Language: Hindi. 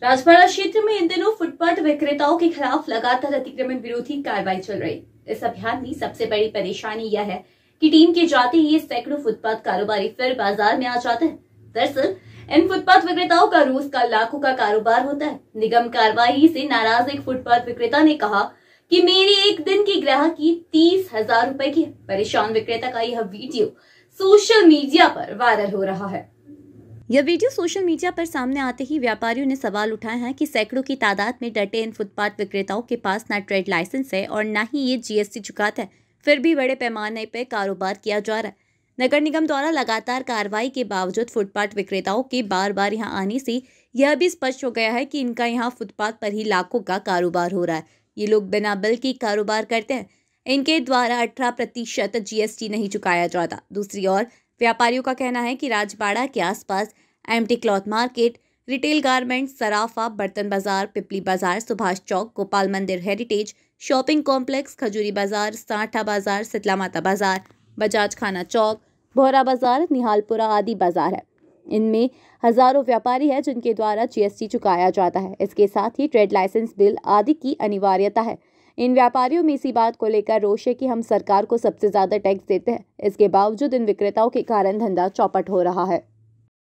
राजपाड़ा क्षेत्र में इन दिनों फुटपाथ विक्रेताओं के खिलाफ लगातार अतिक्रमण विरोधी कार्रवाई चल रही इस अभियान में सबसे बड़ी परेशानी यह है कि टीम के जाते ही सैकड़ों फुटपाथ कारोबारी फिर बाजार में आ जाते हैं दरअसल इन फुटपाथ विक्रेताओं का रोज का लाखों का कारोबार होता है निगम कार्रवाई से नाराज एक फुटपाथ विक्रेता ने कहा कि मेरी एक दिन की ग्राहक की तीस हजार रूपए की परेशान विक्रेता का यह वीडियो सोशल मीडिया पर वायरल हो रहा है यह वीडियो सोशल मीडिया पर सामने आते ही व्यापारियों ने सवाल उठाए हैं कि सैकड़ों की तादाद में डटे इन फुटपाथ विक्रेताओं के पास ना ट्रेड लाइसेंस है और ना ही ये जीएसटी चुकाता है फिर भी बड़े पैमाने पर कारोबार किया जा रहा है नगर निगम द्वारा लगातार कार्रवाई के बावजूद फुटपाथ विक्रेताओं के बार बार यहाँ आने से यह भी स्पष्ट हो गया है कि इनका यहाँ फुटपाथ पर ही लाखों का कारोबार हो रहा है ये लोग बिना बल के कारोबार करते हैं इनके द्वारा अठारह प्रतिशत जीएसटी नहीं चुकाया जाता दूसरी ओर व्यापारियों का कहना है कि राजबाड़ा के आसपास MT cloth market retail garment Sarafa बर्तन बाजार पिपली बाजार सुभाष चौक गोपाल मंदिर हेरिटेज शॉपिंग कॉम्प्लेक्स खजूरी बाजार साठा बाजार शीतला माता बाजार बजाज खाना चौक भोरा बाजार निहालपुरा आदि बाजार है इनमें हजारों व्यापारी हैं जिनके द्वारा जीएसटी चुकाया जाता है इसके साथ ही ट्रेड लाइसेंस बिल आदि की अनिवार्यता है इन व्यापारियों में इसी बात को लेकर रोष है कि हम सरकार को सबसे ज़्यादा टैक्स देते हैं इसके बावजूद इन विक्रेताओं के कारण धंधा चौपट हो रहा है